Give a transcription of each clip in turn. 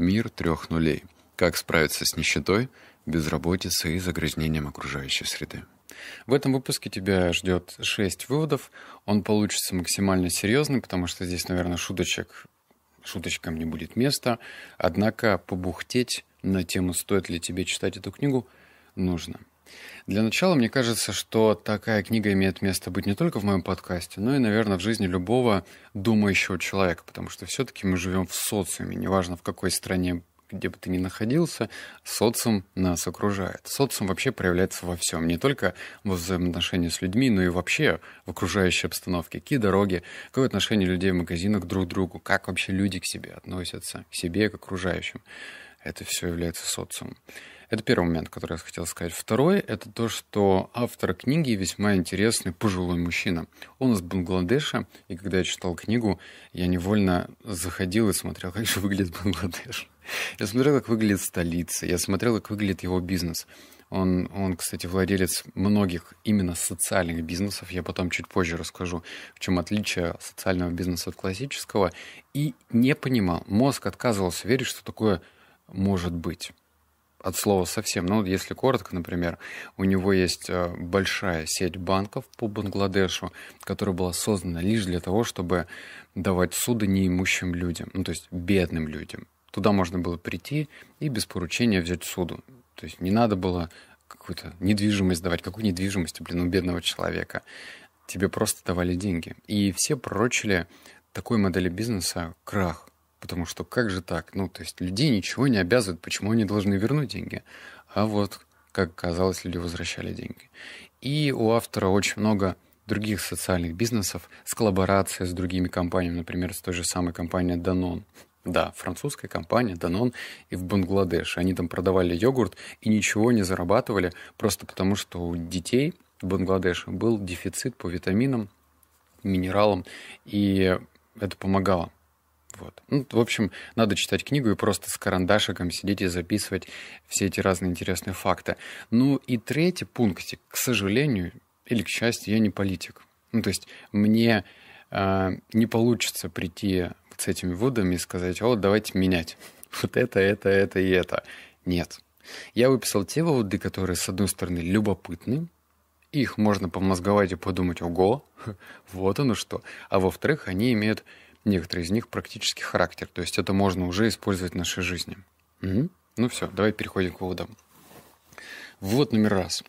Мир трех нулей. Как справиться с нищетой, безработицей и загрязнением окружающей среды. В этом выпуске тебя ждет шесть выводов. Он получится максимально серьезный, потому что здесь, наверное, шуточек, шуточкам не будет места. Однако побухтеть на тему, стоит ли тебе читать эту книгу, нужно. Для начала, мне кажется, что такая книга имеет место быть не только в моем подкасте, но и, наверное, в жизни любого думающего человека, потому что все-таки мы живем в социуме, неважно в какой стране где бы ты ни находился, социум нас окружает. Социум вообще проявляется во всем, не только в взаимоотношениях с людьми, но и вообще в окружающей обстановке. Какие дороги, какое отношение людей в магазинах друг к другу, как вообще люди к себе относятся, к себе, к окружающим это все является социумом. Это первый момент, который я хотел сказать. Второй – это то, что автор книги весьма интересный пожилой мужчина. Он из Бангладеша, и когда я читал книгу, я невольно заходил и смотрел, как же выглядит Бангладеш. Я смотрел, как выглядит столица, я смотрел, как выглядит его бизнес. Он, он, кстати, владелец многих именно социальных бизнесов. Я потом чуть позже расскажу, в чем отличие социального бизнеса от классического. И не понимал. Мозг отказывался верить, что такое может быть. От слова совсем. Ну, если коротко, например, у него есть э, большая сеть банков по Бангладешу, которая была создана лишь для того, чтобы давать суды неимущим людям, ну, то есть бедным людям. Туда можно было прийти и без поручения взять суду. То есть не надо было какую-то недвижимость давать. Какую недвижимость, блин, у бедного человека? Тебе просто давали деньги. И все пророчили такой модели бизнеса крах. Потому что как же так? Ну, то есть людей ничего не обязывают, почему они должны вернуть деньги? А вот, как казалось, люди возвращали деньги. И у автора очень много других социальных бизнесов с коллаборацией с другими компаниями, например, с той же самой компанией Danone. Да, французская компания Danone и в Бангладеш. Они там продавали йогурт и ничего не зарабатывали, просто потому что у детей в Бангладеш был дефицит по витаминам, минералам, и это помогало. Вот. Ну, в общем, надо читать книгу и просто с карандашиком сидеть и записывать все эти разные интересные факты. Ну и третий пунктик. К сожалению или к счастью, я не политик. Ну, то есть мне э, не получится прийти с этими выводами и сказать, о, давайте менять. Вот это, это, это и это. Нет. Я выписал те выводы, которые, с одной стороны, любопытны, их можно помозговать и подумать, ого, вот оно что. А во-вторых, они имеют Некоторые из них практический характер, то есть это можно уже использовать в нашей жизни. Угу. Ну все, давай переходим к выводам. Вывод номер раз.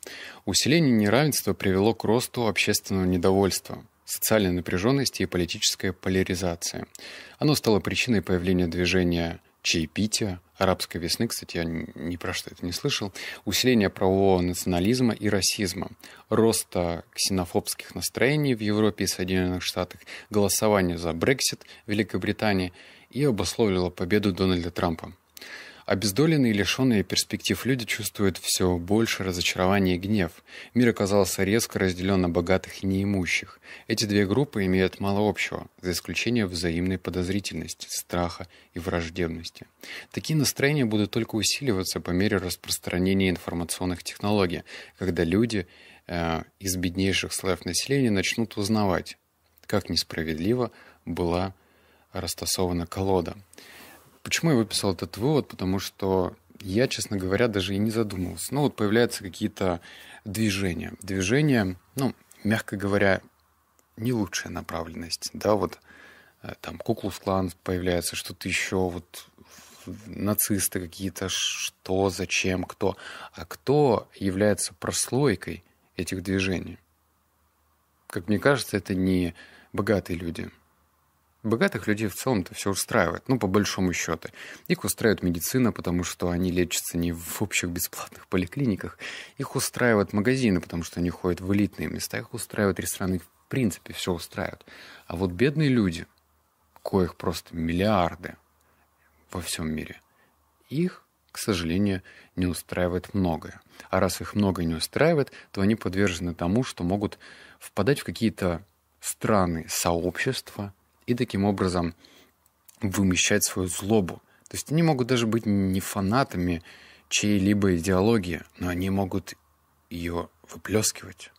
Усиление неравенства привело к росту общественного недовольства, социальной напряженности и политической поляризации. Оно стало причиной появления движения чаепития, арабской весны, кстати, я ни про что это не слышал, усиление правового национализма и расизма, роста ксенофобских настроений в Европе и Соединенных Штатах, голосование за Брексит в Великобритании и обусловило победу Дональда Трампа. Обездоленные и лишенные перспектив люди чувствуют все больше разочарования и гнев. Мир оказался резко разделен на богатых и неимущих. Эти две группы имеют мало общего, за исключением взаимной подозрительности, страха и враждебности. Такие настроения будут только усиливаться по мере распространения информационных технологий, когда люди э, из беднейших слоев населения начнут узнавать, как несправедливо была растасована колода. Почему я выписал этот вывод? Потому что я, честно говоря, даже и не задумывался. Ну, вот появляются какие-то движения. Движения, ну, мягко говоря, не лучшая направленность. Да, вот э, там Куклус Клан появляется, что-то еще, вот нацисты какие-то, что, зачем, кто. А кто является прослойкой этих движений? Как мне кажется, это не богатые люди – Богатых людей в целом-то все устраивает, ну, по большому счету. Их устраивает медицина, потому что они лечатся не в общих бесплатных поликлиниках. Их устраивают магазины, потому что они ходят в элитные места. Их устраивают рестораны, их в принципе все устраивает. А вот бедные люди, коих просто миллиарды во всем мире, их, к сожалению, не устраивает многое. А раз их многое не устраивает, то они подвержены тому, что могут впадать в какие-то страны, сообщества – и таким образом вымещать свою злобу. То есть они могут даже быть не фанатами чьей-либо идеологии, но они могут ее выплескивать.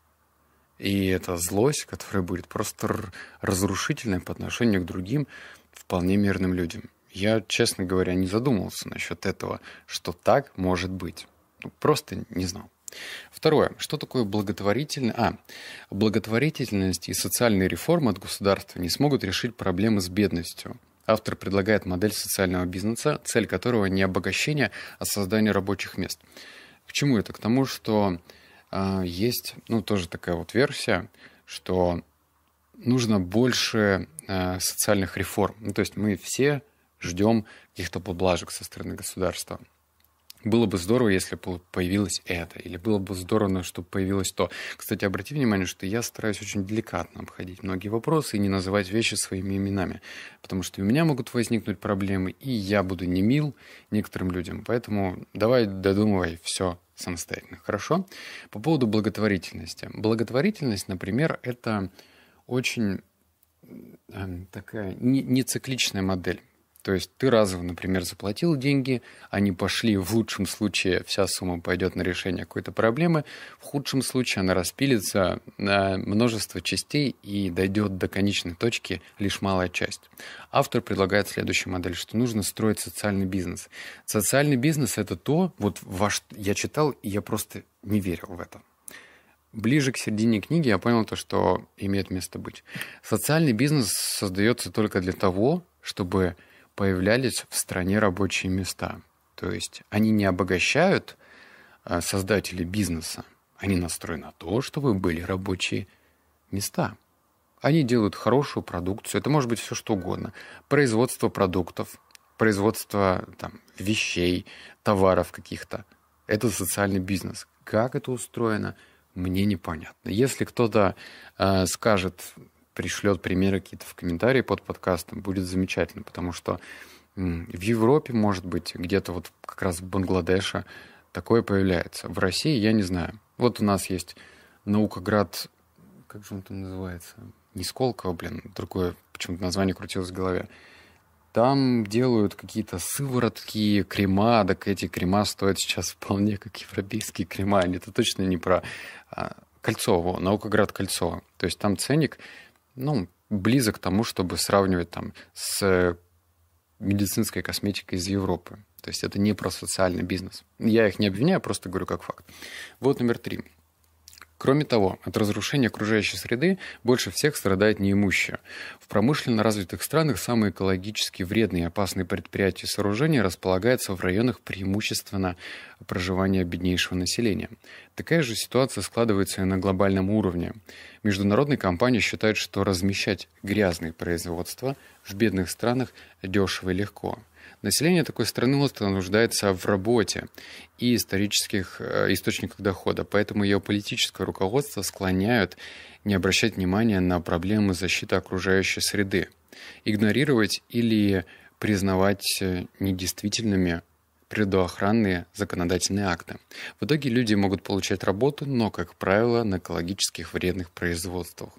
И эта злость, которая будет просто разрушительной по отношению к другим вполне мирным людям. Я, честно говоря, не задумывался насчет этого, что так может быть. Ну, просто не знал. Второе. Что такое благотворительность? А, благотворительность и социальные реформы от государства не смогут решить проблемы с бедностью. Автор предлагает модель социального бизнеса, цель которого не обогащение, а создание рабочих мест. К чему это? К тому, что э, есть, ну, тоже такая вот версия, что нужно больше э, социальных реформ. Ну, то есть мы все ждем каких-то поблажек со стороны государства было бы здорово, если бы появилось это, или было бы здорово, чтобы появилось то. Кстати, обрати внимание, что я стараюсь очень деликатно обходить многие вопросы и не называть вещи своими именами, потому что у меня могут возникнуть проблемы, и я буду не мил некоторым людям. Поэтому давай додумывай все самостоятельно, хорошо? По поводу благотворительности. Благотворительность, например, это очень э, такая не, не цикличная модель то есть ты разово, например, заплатил деньги, они пошли, в лучшем случае вся сумма пойдет на решение какой-то проблемы, в худшем случае она распилится на множество частей и дойдет до конечной точки лишь малая часть. Автор предлагает следующую модель, что нужно строить социальный бизнес. Социальный бизнес — это то, вот во я читал, и я просто не верил в это ближе к середине книги я понял то, что имеет место быть. Социальный бизнес создается только для того, чтобы появлялись в стране рабочие места. То есть они не обогащают а, создателей бизнеса, они настроены на то, чтобы были рабочие места. Они делают хорошую продукцию, это может быть все что угодно. Производство продуктов, производство там, вещей, товаров каких-то. Это социальный бизнес. Как это устроено, мне непонятно. Если кто-то э, скажет, пришлет примеры какие-то в комментарии под подкастом, будет замечательно, потому что в Европе, может быть, где-то вот как раз в Бангладеше такое появляется. В России я не знаю. Вот у нас есть Наукоград, как же он там называется? Не Сколково, блин, другое почему-то название крутилось в голове. Там делают какие-то сыворотки, крема, так эти крема стоят сейчас вполне как европейские крема. они Это точно не про а, Кольцово, Наукоград Кольцово. То есть там ценник ну, близок к тому, чтобы сравнивать там с э, медицинской косметикой из Европы. То есть это не про социальный бизнес. Я их не обвиняю, просто говорю как факт. Вот номер три. Кроме того, от разрушения окружающей среды больше всех страдает неимущие. В промышленно развитых странах самые экологически вредные и опасные предприятия и сооружения располагаются в районах преимущественно проживания беднейшего населения. Такая же ситуация складывается и на глобальном уровне. Международные компании считают, что размещать грязные производства в бедных странах дешево и легко – Население такой страны остро нуждается в работе и исторических э, источниках дохода, поэтому ее политическое руководство склоняют не обращать внимания на проблемы защиты окружающей среды, игнорировать или признавать э, недействительными природоохранные законодательные акты. В итоге люди могут получать работу, но, как правило, на экологических вредных производствах.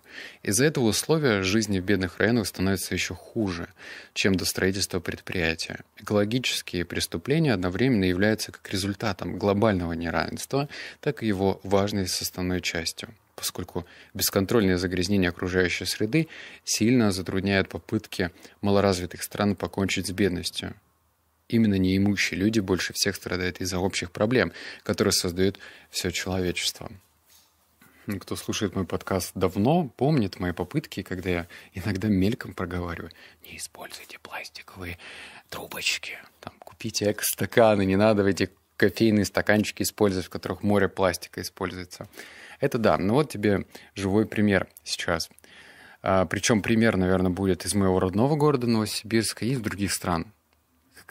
Из-за этого условия жизни в бедных районах становится еще хуже, чем до строительства предприятия. Экологические преступления одновременно являются как результатом глобального неравенства, так и его важной составной частью поскольку бесконтрольное загрязнение окружающей среды сильно затрудняет попытки малоразвитых стран покончить с бедностью. Именно неимущие люди больше всех страдают из-за общих проблем, которые создают все человечество. Ну, кто слушает мой подкаст давно, помнит мои попытки, когда я иногда мельком проговариваю. Не используйте пластиковые трубочки. Там, купите экстаканы, не надо эти кофейные стаканчики использовать, в которых море пластика используется. Это да. но ну вот тебе живой пример сейчас. А, Причем пример, наверное, будет из моего родного города Новосибирска и из других стран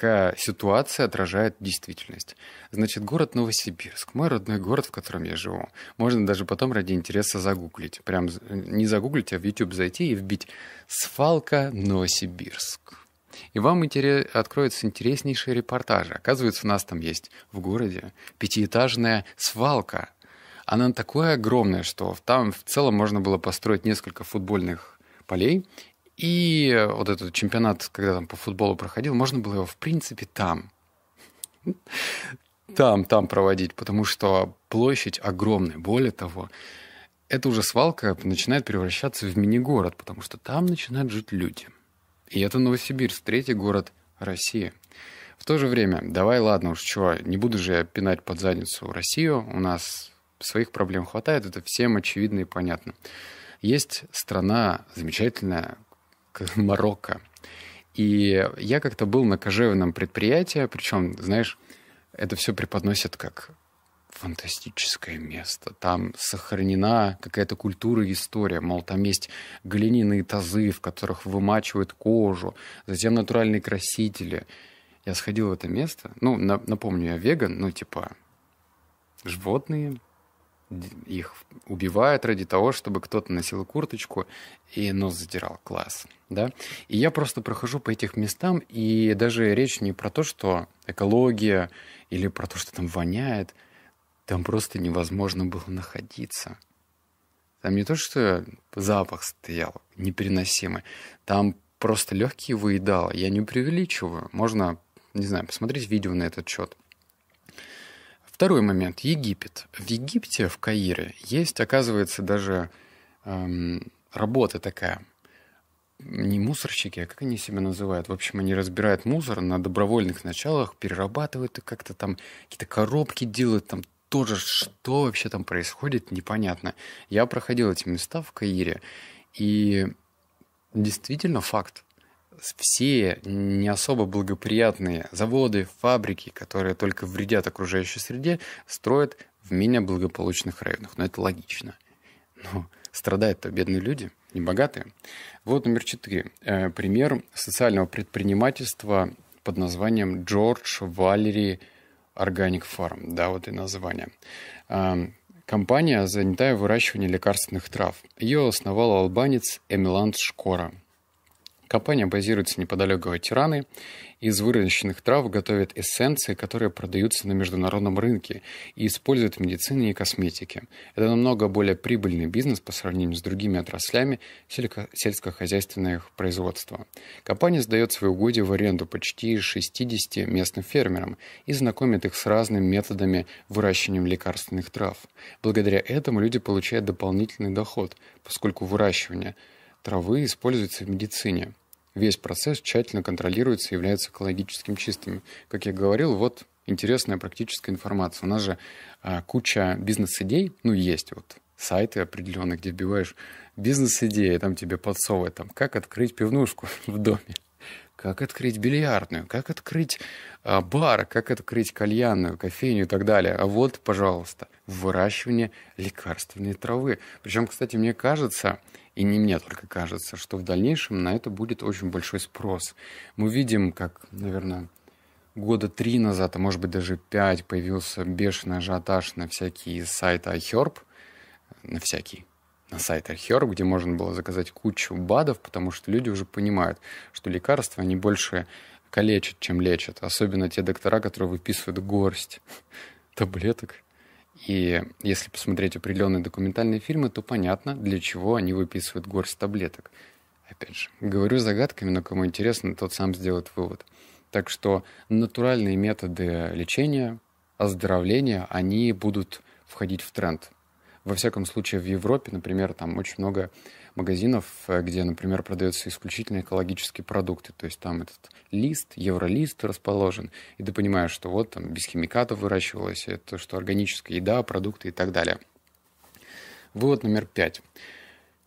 пока ситуация отражает действительность. Значит, город Новосибирск, мой родной город, в котором я живу. Можно даже потом ради интереса загуглить. Прям не загуглить, а в YouTube зайти и вбить «Свалка Новосибирск». И вам интерес, откроются интереснейшие репортажи. Оказывается, у нас там есть в городе пятиэтажная свалка. Она такое огромное, что там в целом можно было построить несколько футбольных полей и вот этот чемпионат, когда там по футболу проходил, можно было его, в принципе, там. Там, там проводить, потому что площадь огромная. Более того, эта уже свалка начинает превращаться в мини-город, потому что там начинают жить люди. И это Новосибирск, третий город России. В то же время, давай, ладно уж, чего, не буду же я пинать под задницу Россию, у нас своих проблем хватает, это всем очевидно и понятно. Есть страна замечательная, Марокко. И я как-то был на кожевенном предприятии, причем, знаешь, это все преподносят как фантастическое место. Там сохранена какая-то культура и история. Мол, там есть глиняные тазы, в которых вымачивают кожу, затем натуральные красители. Я сходил в это место. Ну, на, напомню, я веган, ну, типа, животные, их убивают ради того, чтобы кто-то носил курточку и нос задирал. Класс. Да? И я просто прохожу по этих местам, и даже речь не про то, что экология или про то, что там воняет. Там просто невозможно было находиться. Там не то, что запах стоял непереносимый. Там просто легкие выедало. Я не преувеличиваю. Можно, не знаю, посмотреть видео на этот счет. Второй момент. Египет. В Египте, в Каире, есть, оказывается, даже эм, работа такая. Не мусорщики, а как они себя называют? В общем, они разбирают мусор на добровольных началах, перерабатывают и как-то там, какие-то коробки делают, там тоже что вообще там происходит, непонятно. Я проходил эти места в Каире, и действительно факт все не особо благоприятные заводы, фабрики, которые только вредят окружающей среде, строят в менее благополучных районах. Но это логично. Но страдают-то бедные люди, не богатые. Вот номер четыре. Э, пример социального предпринимательства под названием Джордж Валери Organic Farm. Да, вот и название. Э, компания занятая выращиванием лекарственных трав. Ее основал албанец Эмиланд Шкора – Компания базируется неподалеку от Тираны. Из выращенных трав готовят эссенции, которые продаются на международном рынке и используют в медицине и косметике. Это намного более прибыльный бизнес по сравнению с другими отраслями сельскохозяйственных производства. Компания сдает свои угодья в аренду почти 60 местным фермерам и знакомит их с разными методами выращивания лекарственных трав. Благодаря этому люди получают дополнительный доход, поскольку выращивание травы используется в медицине. Весь процесс тщательно контролируется и является экологическим чистым. Как я говорил, вот интересная практическая информация. У нас же а, куча бизнес-идей, ну, есть вот сайты определенные, где вбиваешь бизнес-идеи, там тебе подсовывают, там, как открыть пивнушку в доме, как открыть бильярдную, как открыть а, бар, как открыть кальянную, кофейню и так далее. А вот, пожалуйста, выращивание лекарственной травы. Причем, кстати, мне кажется, и не мне только кажется, что в дальнейшем на это будет очень большой спрос. Мы видим, как, наверное, года три назад, а может быть даже пять, появился бешеный ажиотаж на всякие сайты iHerb, на всякие, на сайт iHerb, где можно было заказать кучу БАДов, потому что люди уже понимают, что лекарства, они больше калечат, чем лечат. Особенно те доктора, которые выписывают горсть таблеток и если посмотреть определенные документальные фильмы, то понятно, для чего они выписывают горсть таблеток. Опять же, говорю загадками, но кому интересно, тот сам сделает вывод. Так что натуральные методы лечения, оздоровления, они будут входить в тренд – во всяком случае в Европе, например, там очень много магазинов, э, где, например, продаются исключительно экологические продукты. То есть там этот лист, евролист расположен, и ты понимаешь, что вот там без химикатов выращивалось, это что органическая еда, продукты и так далее. Вывод номер пять.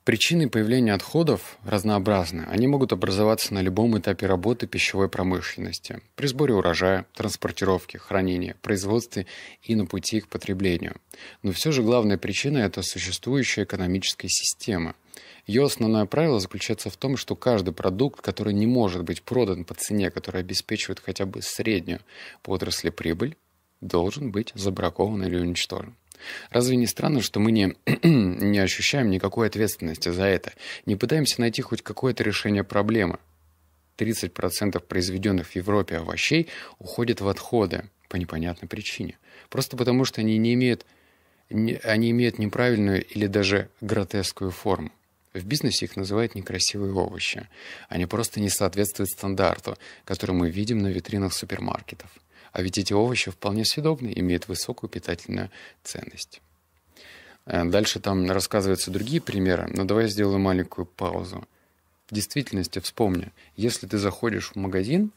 Причины появления отходов разнообразны. Они могут образоваться на любом этапе работы пищевой промышленности, при сборе урожая, транспортировке, хранении, производстве и на пути к потреблению. Но все же главная причина – это существующая экономическая система. Ее основное правило заключается в том, что каждый продукт, который не может быть продан по цене, которая обеспечивает хотя бы среднюю по отрасли прибыль, должен быть забракован или уничтожен. Разве не странно, что мы не, не ощущаем никакой ответственности за это, не пытаемся найти хоть какое-то решение проблемы? 30% произведенных в Европе овощей уходят в отходы по непонятной причине. Просто потому, что они не имеют, не, они имеют неправильную или даже гротескую форму. В бизнесе их называют некрасивые овощи. Они просто не соответствуют стандарту, который мы видим на витринах супермаркетов. А ведь эти овощи вполне съедобны, имеют высокую питательную ценность. Э, дальше там рассказываются другие примеры, но давай я сделаю маленькую паузу. В действительности вспомни, если ты заходишь в магазин,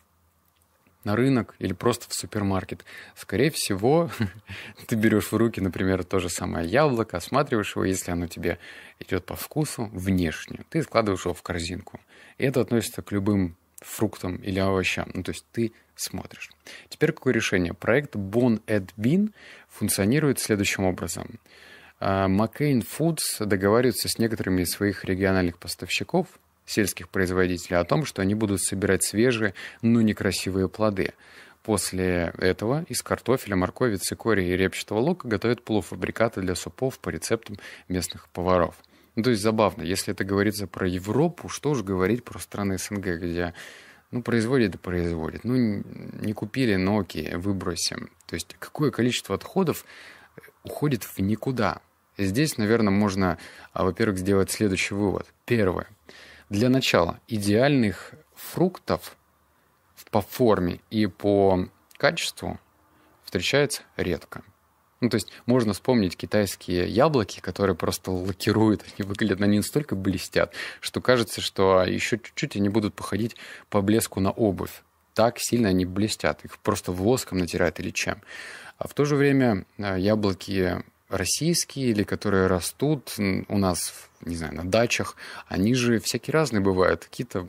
на рынок или просто в супермаркет, скорее всего, ты берешь в руки, например, то же самое яблоко, осматриваешь его, если оно тебе идет по вкусу внешне, ты складываешь его в корзинку. И это относится к любым фруктам или овощам. Ну, то есть ты смотришь. Теперь какое решение? Проект Bon Ed Bean функционирует следующим образом. А, McCain Foods договаривается с некоторыми из своих региональных поставщиков, сельских производителей, о том, что они будут собирать свежие, но некрасивые плоды. После этого из картофеля, моркови, цикория и репчатого лука готовят полуфабрикаты для супов по рецептам местных поваров – ну, то есть забавно, если это говорится про Европу, что уж говорить про страны СНГ, где ну, производит и производит. Ну, не купили Nokia, выбросим. То есть какое количество отходов э, уходит в никуда. здесь, наверное, можно, а, во-первых, сделать следующий вывод. Первое. Для начала, идеальных фруктов по форме и по качеству встречается редко. Ну, то есть можно вспомнить китайские яблоки, которые просто лакируют, они выглядят, они настолько блестят, что кажется, что еще чуть-чуть они будут походить по блеску на обувь. Так сильно они блестят, их просто воском натирают или чем. А в то же время э, яблоки российские или которые растут у нас, не знаю, на дачах, они же всякие разные бывают. Какие-то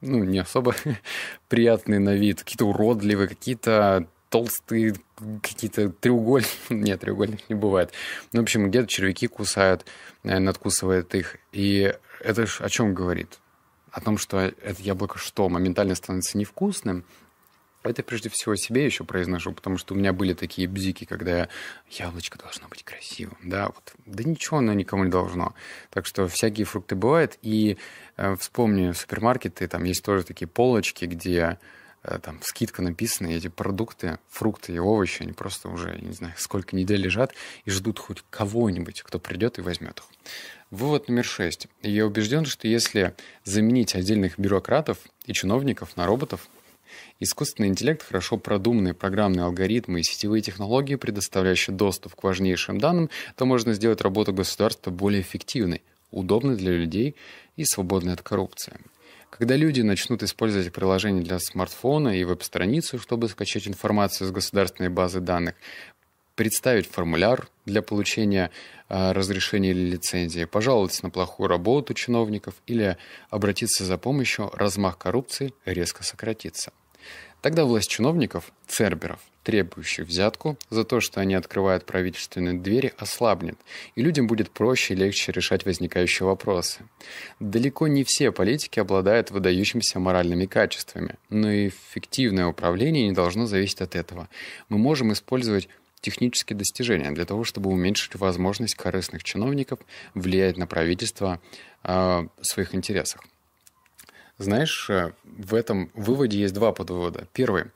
ну, не особо приятные на вид, какие-то уродливые, какие-то толстые какие-то треугольники. Нет, треугольник не бывает. Ну, в общем, где-то червяки кусают, э, надкусывает их. И это ж о чем говорит? О том, что это яблоко что, моментально становится невкусным, это прежде всего себе еще произношу, потому что у меня были такие бзики, когда я, яблочко должно быть красивым, да, вот, да ничего оно никому не должно. Так что всякие фрукты бывают, и э, вспомни супермаркеты, там есть тоже такие полочки, где Э, там скидка написана, и эти продукты, фрукты и овощи, они просто уже, не знаю, сколько недель лежат и ждут хоть кого-нибудь, кто придет и возьмет их. Вывод номер шесть. Я убежден, что если заменить отдельных бюрократов и чиновников на роботов, Искусственный интеллект, хорошо продуманные программные алгоритмы и сетевые технологии, предоставляющие доступ к важнейшим данным, то можно сделать работу государства более эффективной, удобной для людей и свободной от коррупции. Когда люди начнут использовать приложение для смартфона и веб-страницу, чтобы скачать информацию с государственной базы данных, представить формуляр для получения э, разрешения или лицензии, пожаловаться на плохую работу чиновников или обратиться за помощью, размах коррупции резко сократится. Тогда власть чиновников, церберов, требующих взятку за то, что они открывают правительственные двери, ослабнет, и людям будет проще и легче решать возникающие вопросы. Далеко не все политики обладают выдающимися моральными качествами, но и эффективное управление не должно зависеть от этого. Мы можем использовать технические достижения для того, чтобы уменьшить возможность корыстных чиновников влиять на правительство э, в своих интересах. Знаешь, э, в этом выводе есть два подвода. Первый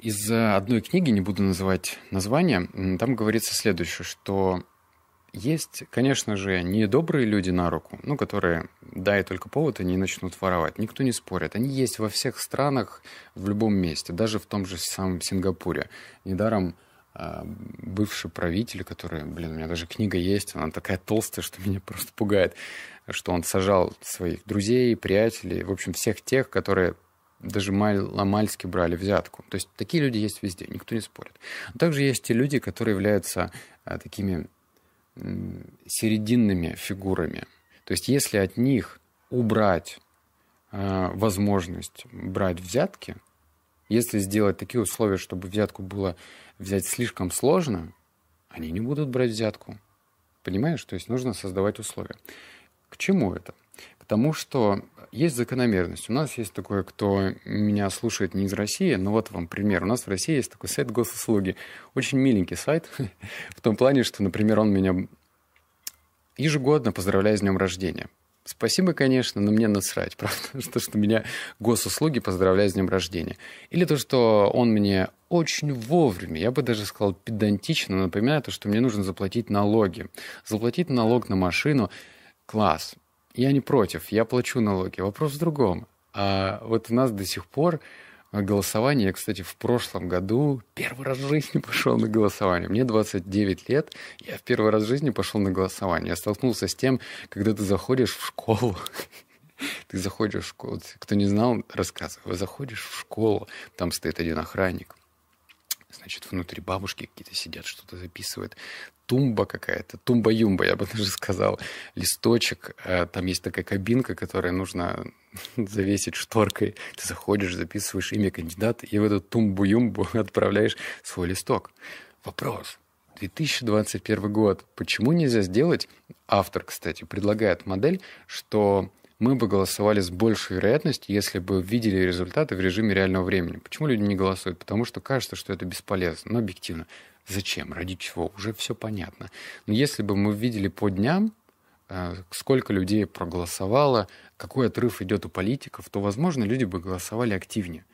из одной книги, не буду называть название, там говорится следующее, что есть, конечно же, недобрые люди на руку, ну, которые, дай только повод, они начнут воровать. Никто не спорит. Они есть во всех странах, в любом месте, даже в том же самом Сингапуре. Недаром а, бывший правитель, который, блин, у меня даже книга есть, она такая толстая, что меня просто пугает, что он сажал своих друзей, приятелей, в общем, всех тех, которые даже маломальски брали взятку. То есть такие люди есть везде, никто не спорит. Также есть те люди, которые являются а, такими серединными фигурами. То есть если от них убрать а, возможность брать взятки, если сделать такие условия, чтобы взятку было взять слишком сложно, они не будут брать взятку. Понимаешь? То есть нужно создавать условия. К чему это? тому, что есть закономерность. У нас есть такое, кто меня слушает не из России, но вот вам пример. У нас в России есть такой сайт госуслуги. Очень миленький сайт, в том плане, что, например, он меня ежегодно поздравляет с днем рождения. Спасибо, конечно, но мне насрать, правда, что, что меня госуслуги поздравляют с днем рождения. Или то, что он мне очень вовремя, я бы даже сказал педантично, напоминает то, что мне нужно заплатить налоги. Заплатить налог на машину – класс я не против, я плачу налоги. Вопрос в другом. А вот у нас до сих пор голосование, я, кстати, в прошлом году первый раз в жизни пошел на голосование. Мне 29 лет, я в первый раз в жизни пошел на голосование. Я столкнулся с тем, когда ты заходишь в школу, ты заходишь в школу, кто не знал, Вы заходишь в школу, там стоит один охранник, значит, внутри бабушки какие-то сидят, что-то записывают. Тумба какая-то, тумба-юмба, я бы даже сказал, листочек. А, там есть такая кабинка, которая нужно завесить шторкой. Ты заходишь, записываешь имя кандидата и в эту тумбу-юмбу отправляешь свой листок. Вопрос. 2021 год. Почему нельзя сделать, автор, кстати, предлагает модель, что мы бы голосовали с большей вероятностью, если бы видели результаты в режиме реального времени. Почему люди не голосуют? Потому что кажется, что это бесполезно, но объективно. Зачем? Ради чего? Уже все понятно. Но если бы мы видели по дням, э, сколько людей проголосовало, какой отрыв идет у политиков, то, возможно, люди бы голосовали активнее.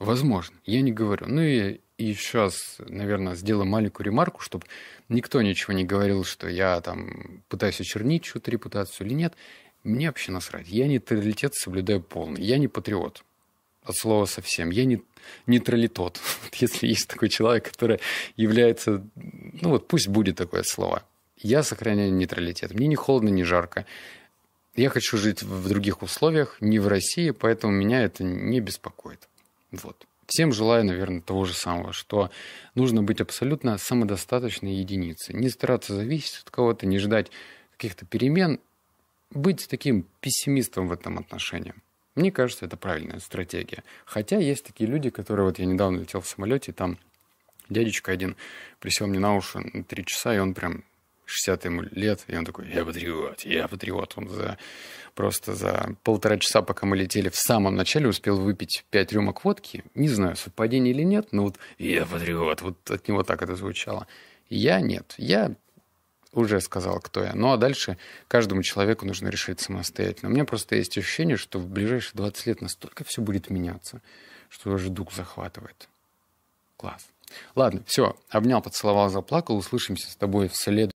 Возможно, я не говорю. Ну и, и сейчас, наверное, сделаю маленькую ремарку, чтобы никто ничего не говорил, что я там пытаюсь очернить чью-то репутацию или нет. Мне вообще насрать. Я нейтралитет соблюдаю полный. Я не патриот. От слова совсем. Я не нейтралитот. Если есть такой человек, который является... Ну вот пусть будет такое слово. Я сохраняю нейтралитет. Мне не холодно, не жарко. Я хочу жить в других условиях, не в России, поэтому меня это не беспокоит. Вот. Всем желаю, наверное, того же самого, что нужно быть абсолютно самодостаточной единицей. Не стараться зависеть от кого-то, не ждать каких-то перемен быть таким пессимистом в этом отношении. Мне кажется, это правильная стратегия. Хотя есть такие люди, которые... Вот я недавно летел в самолете, там дядечка один присел мне на уши на три часа, и он прям 60 ему лет, и он такой, я патриот, я патриот. Он за, просто за полтора часа, пока мы летели, в самом начале успел выпить пять рюмок водки. Не знаю, совпадение или нет, но вот я патриот, вот от него так это звучало. Я нет, я уже сказал, кто я. Ну а дальше каждому человеку нужно решить самостоятельно. У меня просто есть ощущение, что в ближайшие 20 лет настолько все будет меняться, что даже дух захватывает. Класс. Ладно, все, обнял, поцеловал, заплакал. Услышимся с тобой в следующем